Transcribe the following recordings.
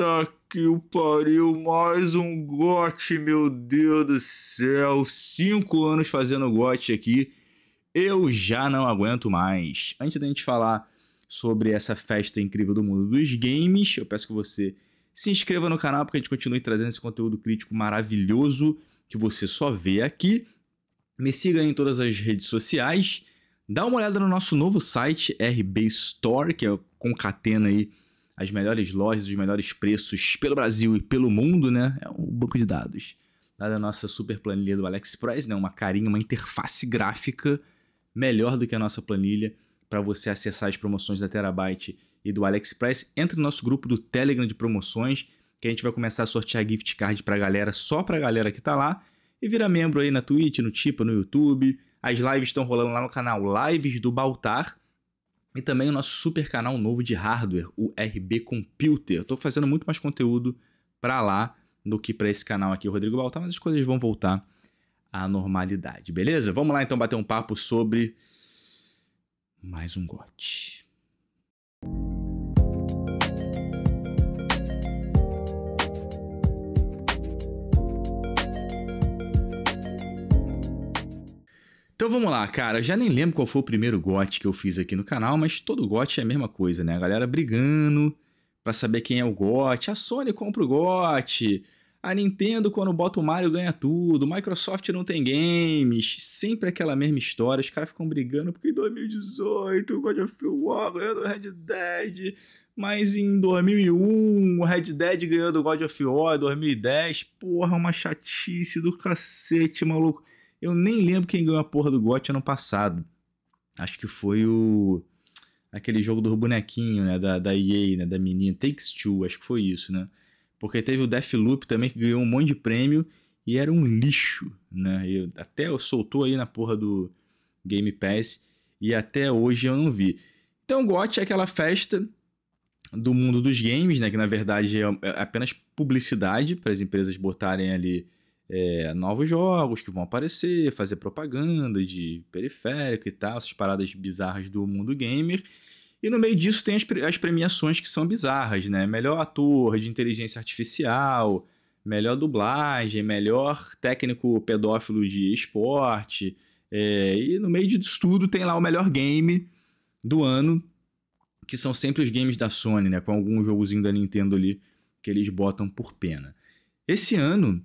Puta que o pariu, mais um gote, meu Deus do céu. Cinco anos fazendo gote aqui. Eu já não aguento mais. Antes da gente falar sobre essa festa incrível do mundo dos games, eu peço que você se inscreva no canal porque a gente continue trazendo esse conteúdo crítico maravilhoso que você só vê aqui. Me siga em todas as redes sociais. Dá uma olhada no nosso novo site, RB Store, que é concatena aí as melhores lojas, os melhores preços pelo Brasil e pelo mundo, né? É um banco de dados. Lá da nossa super planilha do AliExpress, né? Uma carinha, uma interface gráfica melhor do que a nossa planilha para você acessar as promoções da Terabyte e do AliExpress. Entre no nosso grupo do Telegram de promoções, que a gente vai começar a sortear gift card para galera, só para galera que está lá. E vira membro aí na Twitch, no Tipo, no YouTube. As lives estão rolando lá no canal Lives do Baltar e também o nosso super canal novo de hardware, o RB Computer. Eu tô fazendo muito mais conteúdo para lá do que para esse canal aqui, o Rodrigo Baltar, mas as coisas vão voltar à normalidade, beleza? Vamos lá então bater um papo sobre mais um gote. Então vamos lá, cara. já nem lembro qual foi o primeiro gote que eu fiz aqui no canal, mas todo gote é a mesma coisa, né? A galera brigando para saber quem é o gote. A Sony compra o gote. A Nintendo, quando bota o Mario, ganha tudo. Microsoft não tem games. Sempre aquela mesma história. Os caras ficam brigando porque em 2018 o God of War ganhou do Red Dead. Mas em 2001 o Red Dead ganhou do God of War. Em 2010, porra, é uma chatice do cacete, maluco. Eu nem lembro quem ganhou a porra do GOT ano passado. Acho que foi o. Aquele jogo do bonequinho, né? Da, da EA, né? Da menina. Takes Two, acho que foi isso, né? Porque teve o Deathloop também que ganhou um monte de prêmio e era um lixo, né? Eu, até eu soltou aí na porra do Game Pass e até hoje eu não vi. Então, o GOT é aquela festa do mundo dos games, né? Que na verdade é, é apenas publicidade para as empresas botarem ali é, novos jogos que vão aparecer, fazer propaganda de periférico e tal, essas paradas bizarras do mundo gamer. E no meio disso tem as, pre as premiações que são bizarras, né? Melhor ator de inteligência artificial, melhor dublagem, melhor técnico pedófilo de esporte. É, e no meio disso tudo tem lá o melhor game do ano, que são sempre os games da Sony, né? Com algum jogozinho da Nintendo ali que eles botam por pena. Esse ano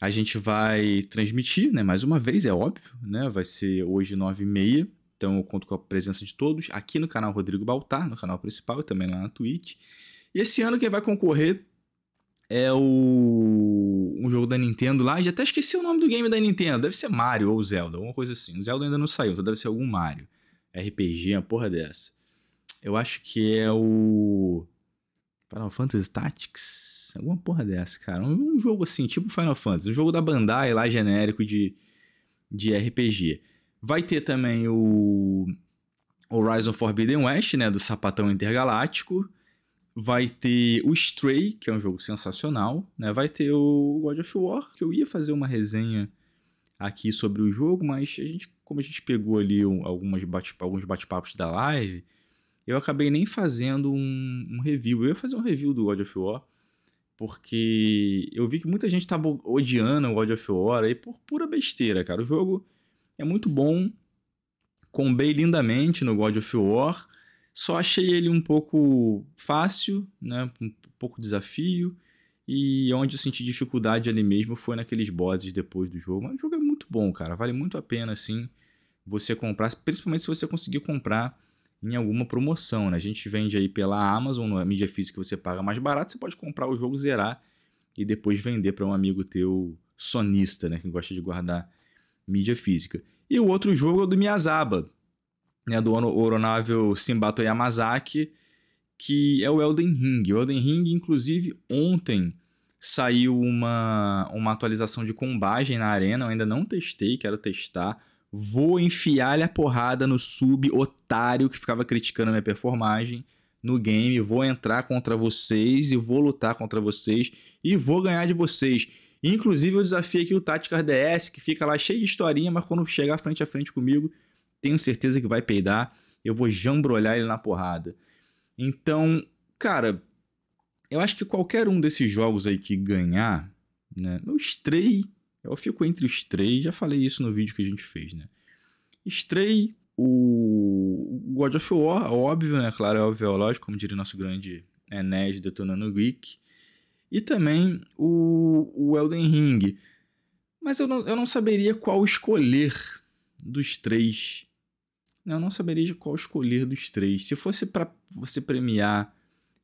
a gente vai transmitir, né? Mais uma vez, é óbvio, né? Vai ser hoje 9h30. Então eu conto com a presença de todos aqui no canal Rodrigo Baltar, no canal principal e também lá na Twitch. E esse ano quem vai concorrer é o um jogo da Nintendo lá, já até esqueci o nome do game da Nintendo, deve ser Mario ou Zelda, alguma coisa assim. O Zelda ainda não saiu, então deve ser algum Mario. RPG, uma porra dessa. Eu acho que é o Final Fantasy Tactics? Alguma porra dessa, cara. Um, um, jogo assim, tipo Final Fantasy. Um jogo da Bandai lá, genérico de, de RPG. Vai ter também o Horizon Forbidden West, né? Do sapatão intergaláctico. Vai ter o Stray, que é um jogo sensacional. Né? Vai ter o God of War, que eu ia fazer uma resenha aqui sobre o jogo, mas a gente, como a gente pegou ali algumas bate, alguns bate-papos da live eu acabei nem fazendo um, um, review. Eu ia fazer um review do God of War, porque eu vi que muita gente tava odiando o God of War aí por pura besteira, cara. O jogo é muito bom, combei lindamente no God of War, só achei ele um pouco fácil, né? Um pouco desafio. E onde eu senti dificuldade ali mesmo foi naqueles bosses depois do jogo. Mas o jogo é muito bom, cara. Vale muito a pena, assim, você comprar. Principalmente se você conseguir comprar em alguma promoção. Né? A gente vende aí pela Amazon, na é mídia física você paga mais barato, você pode comprar o jogo, zerar e depois vender para um amigo teu sonista, né? que gosta de guardar mídia física. E o outro jogo é o do Miyazaba, né? do Oronável Simbato Yamazaki, que é o Elden Ring. O Elden Ring, inclusive, ontem saiu uma, uma atualização de combagem na arena, eu ainda não testei, quero testar. Vou enfiar-lhe a porrada no sub otário que ficava criticando a minha performagem no game. Vou entrar contra vocês e vou lutar contra vocês e vou ganhar de vocês. Inclusive, eu desafio aqui o Tática DS, que fica lá cheio de historinha, mas quando chegar frente a frente comigo, tenho certeza que vai peidar. Eu vou jambrolhar ele na porrada. Então, cara, eu acho que qualquer um desses jogos aí que ganhar, né? Eu três eu fico entre os três já falei isso no vídeo que a gente fez, né? Stray, o God of War, óbvio, né? Claro, é óbvio, é lógico, como diria nosso grande Enes detonando Geek. E também o, o Elden Ring. Mas eu não, eu não saberia qual escolher dos três. Eu não saberia de qual escolher dos três. Se fosse para você premiar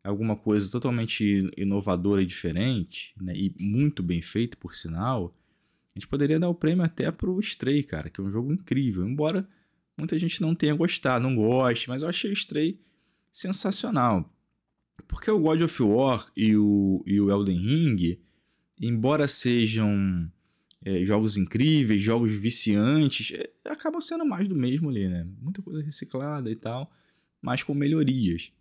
alguma coisa totalmente inovadora e diferente, né? e muito bem feita, por sinal, a gente poderia dar o prêmio até pro Stray, cara, que é um jogo incrível. Embora muita gente não tenha gostado, não goste, mas eu achei o Stray sensacional. Porque o God of War e o, e o Elden Ring, embora sejam é, jogos incríveis, jogos viciantes, é, acabam sendo mais do mesmo ali, né? Muita coisa reciclada e tal, mas com melhorias.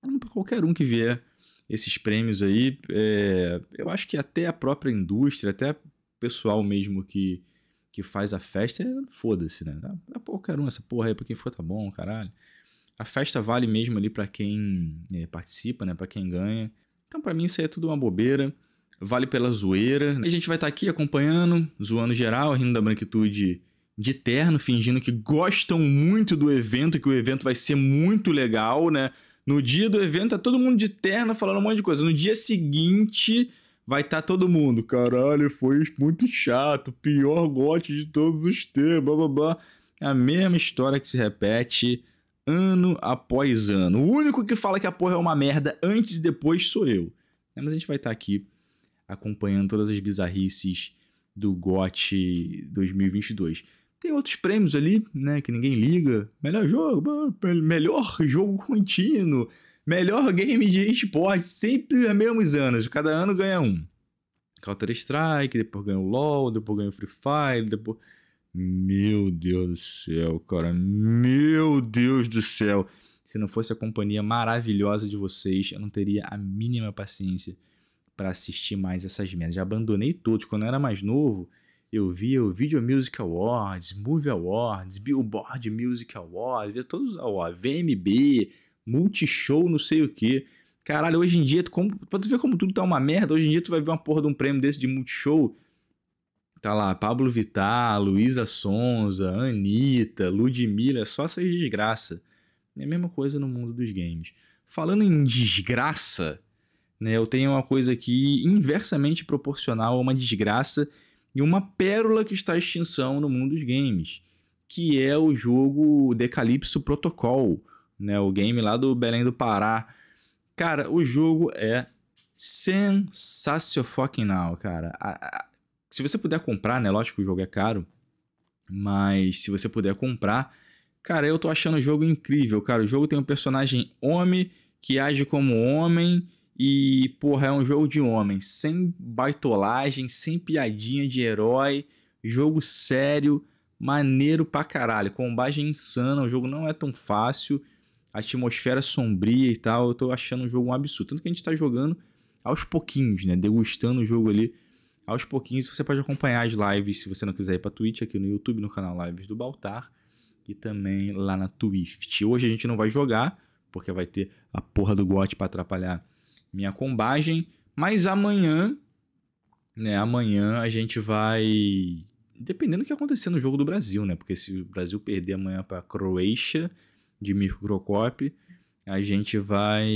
Então, para qualquer um que vier esses prêmios aí, é, eu acho que até a própria indústria, até pessoal mesmo que, que faz a festa, é, foda-se, né? Dá, ah, dá ah, qualquer um essa porra aí pra quem for, tá bom, caralho. A festa vale mesmo ali para quem é, participa, né? Para quem ganha. Então, para mim, isso aí é tudo uma bobeira. Vale pela zoeira. Né? E a gente vai estar tá aqui acompanhando, zoando geral, rindo da branquitude de terno, fingindo que gostam muito do evento, que o evento vai ser muito legal, né? No dia do evento, tá todo mundo de terno falando um monte de coisa. No dia seguinte, vai estar tá todo mundo. Caralho, foi muito chato, pior gote de todos os tempos, blá blá blá. É a mesma história que se repete ano após ano. O único que fala que a porra é uma merda antes e depois sou eu. É, mas a gente vai estar tá aqui acompanhando todas as bizarrices do GOT 2022. Tem outros prêmios ali, né, que ninguém liga. Melhor jogo, melhor jogo contínuo, melhor game de esporte, sempre os mesmos anos, cada ano ganha um. Counter Strike, depois ganha o LoL, depois ganha o Free Fire, depois... Meu Deus do céu, cara, meu Deus do céu. Se não fosse a companhia maravilhosa de vocês, eu não teria a mínima paciência para assistir mais essas merdas. Já abandonei todos. Quando eu era mais novo, eu via o Video Music Awards, Movie Awards, Billboard Music Awards, via todos os awards, VMB, Multishow, não sei o que. Caralho, hoje em dia, como, pra tu ver como tudo tá uma merda, hoje em dia tu vai ver uma porra de um prêmio desse de Multishow. Tá lá, Pablo Vittar, Luísa Sonza, Anitta, Ludmilla, é só essas desgraça. É a mesma coisa no mundo dos games. Falando em desgraça, né, eu tenho uma coisa aqui inversamente proporcional a uma desgraça e uma pérola que está em extinção no mundo dos games, que é o jogo Decalypso Protocol, né? O game lá do Belém do Pará. Cara, o jogo é sensacional, cara. A, a, se você puder comprar, né? Lógico que o jogo é caro, mas se você puder comprar, cara, eu tô achando o jogo incrível, cara. O jogo tem um personagem homem que age como homem e, porra, é um jogo de homens, sem baitolagem, sem piadinha de herói, jogo sério, maneiro pra caralho, combagem insana, o jogo não é tão fácil, a atmosfera é sombria e tal, eu tô achando o jogo um absurdo. Tanto que a gente tá jogando aos pouquinhos, né, degustando o jogo ali aos pouquinhos. Você pode acompanhar as lives, se você não quiser ir pra Twitch, aqui no YouTube, no canal Lives do Baltar, e também lá na Twift. Hoje a gente não vai jogar, porque vai ter a porra do GOT pra atrapalhar minha combagem. Mas amanhã, né? Amanhã a gente vai. Dependendo do que acontecer no jogo do Brasil, né? Porque se o Brasil perder amanhã para a Croácia de Mirko a gente vai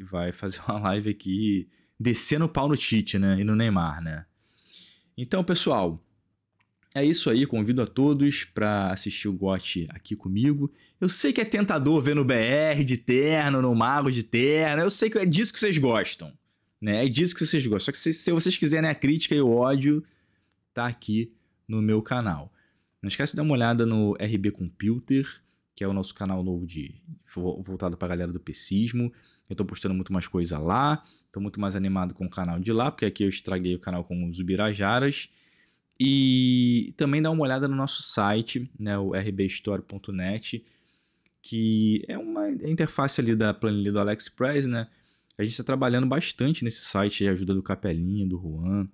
vai fazer uma live aqui descendo o pau no Tite, né? E no Neymar, né? Então, pessoal, é isso aí, convido a todos para assistir o GOT aqui comigo. Eu sei que é tentador ver no BR de terno, no Mago de terno, eu sei que é disso que vocês gostam, né? É disso que vocês gostam. Só que se, se vocês quiserem a crítica e o ódio, tá aqui no meu canal. Não esquece de dar uma olhada no RB Computer, que é o nosso canal novo de voltado para a galera do pessismo. Eu estou postando muito mais coisa lá, estou muito mais animado com o canal de lá, porque aqui eu estraguei o canal com os Ubirajaras. E também dá uma olhada no nosso site, né, o rbstore.net, que é uma interface ali da planilha do AliExpress, né? A gente está trabalhando bastante nesse site, ajuda do Capelinha, do Juan,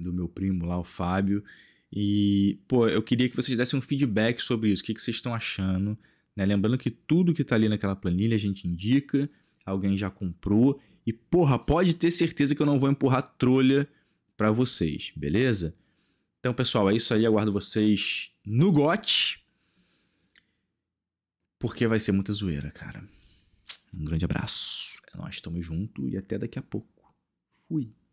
do meu primo lá, o Fábio. E, pô, eu queria que vocês dessem um feedback sobre isso, o que, que vocês estão achando. Né? Lembrando que tudo que está ali naquela planilha a gente indica, alguém já comprou. E, porra, pode ter certeza que eu não vou empurrar trolha para vocês, beleza? Então, pessoal, é isso aí. Aguardo vocês no GOT. Porque vai ser muita zoeira, cara. Um grande abraço. É nóis, tamo junto e até daqui a pouco. Fui.